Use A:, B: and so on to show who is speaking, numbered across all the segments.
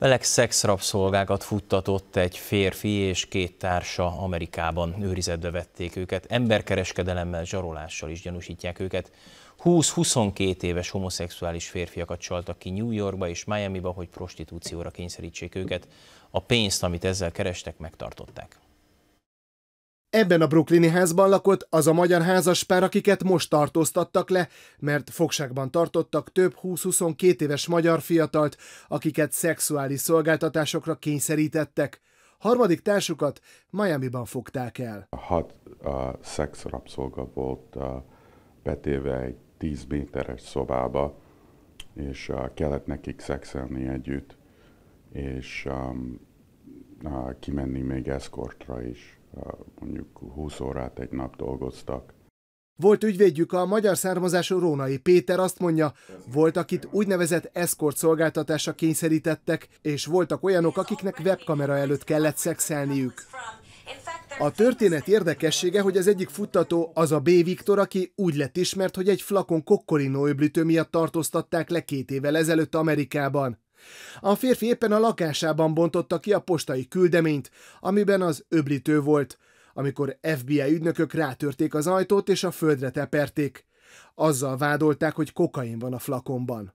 A: Velek szexrabszolgákat futtatott egy férfi és két társa Amerikában. Őrizetbe vették őket, emberkereskedelemmel, zsarolással is gyanúsítják őket. 20-22 éves homoszexuális férfiakat csaltak ki New Yorkba és Miami-ba, hogy prostitúcióra kényszerítsék őket. A pénzt, amit ezzel kerestek, megtartották. Ebben a brooklyni házban lakott az a magyar pár, akiket most tartóztattak le, mert fogságban tartottak több 20-22 éves magyar fiatalt, akiket szexuális szolgáltatásokra kényszerítettek. Harmadik társukat Miami-ban fogták el.
B: Hat a szex rabszolga volt a betéve egy 10 méteres szobába, és a kellett nekik szexelni együtt, és um, a, a kimenni még eszkortra is mondjuk 20 órát egy nap dolgoztak.
A: Volt ügyvédjük a magyar származású Rónai Péter azt mondja, volt, akit úgynevezett eszkort szolgáltatásra kényszerítettek, és voltak olyanok, akiknek webkamera előtt kellett szexelniük. A történet érdekessége, hogy az egyik futtató az a B. Viktor, aki úgy lett ismert, hogy egy flakon kokkolinó öblítő miatt tartóztatták le két évvel ezelőtt Amerikában. A férfi éppen a lakásában bontotta ki a postai küldeményt, amiben az öblítő volt, amikor FBI ügynökök rátörték az ajtót és a földre teperték. Azzal vádolták, hogy kokain van a flakonban.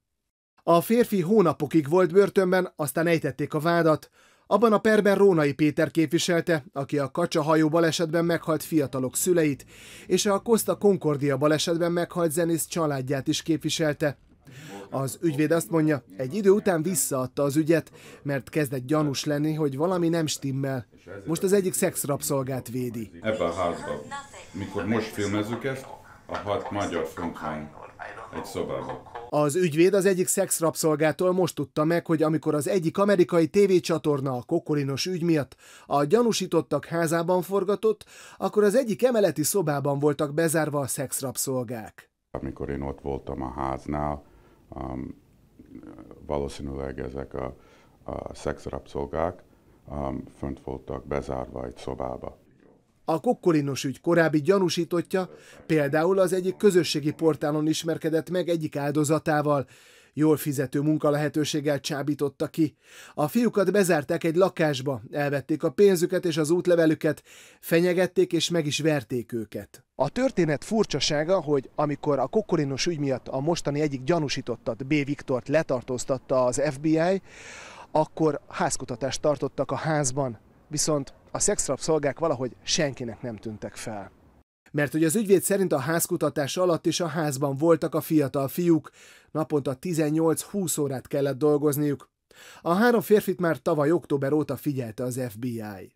A: A férfi hónapokig volt börtönben, aztán ejtették a vádat. Abban a perben Rónai Péter képviselte, aki a Kacsa hajó balesetben meghalt fiatalok szüleit, és a Costa Concordia balesetben meghalt zenész családját is képviselte. Az ügyvéd azt mondja, egy idő után visszaadta az ügyet, mert kezdett gyanús lenni, hogy valami nem stimmel. Most az egyik szexrabszolgát védi.
B: Ebben a házban, mikor most filmezzük ezt, a hat magyar funkány egy szobában.
A: Az ügyvéd az egyik szexrabszolgától most tudta meg, hogy amikor az egyik amerikai tévécsatorna a kokorinos ügy miatt a gyanúsítottak házában forgatott, akkor az egyik emeleti szobában voltak bezárva a szexrabszolgák.
B: Amikor én ott voltam a háznál, um, valószínűleg ezek a, a szexrapszolgák um, fönt voltak bezárva egy szobába.
A: A kokkolinos ügy korábbi gyanúsítottja például az egyik közösségi portálon ismerkedett meg egyik áldozatával, jól fizető munkalehetőséggel csábította ki. A fiúkat bezárták egy lakásba, elvették a pénzüket és az útlevelüket, fenyegették és meg is verték őket. A történet furcsasága, hogy amikor a kokorinos ügy miatt a mostani egyik gyanúsítottat, B. Viktort letartóztatta az FBI, akkor házkutatást tartottak a házban, viszont a szexrap szolgák valahogy senkinek nem tűntek fel mert hogy az ügyvéd szerint a házkutatás alatt is a házban voltak a fiatal fiúk, naponta 18-20 órát kellett dolgozniuk. A három férfit már tavaly október óta figyelte az FBI.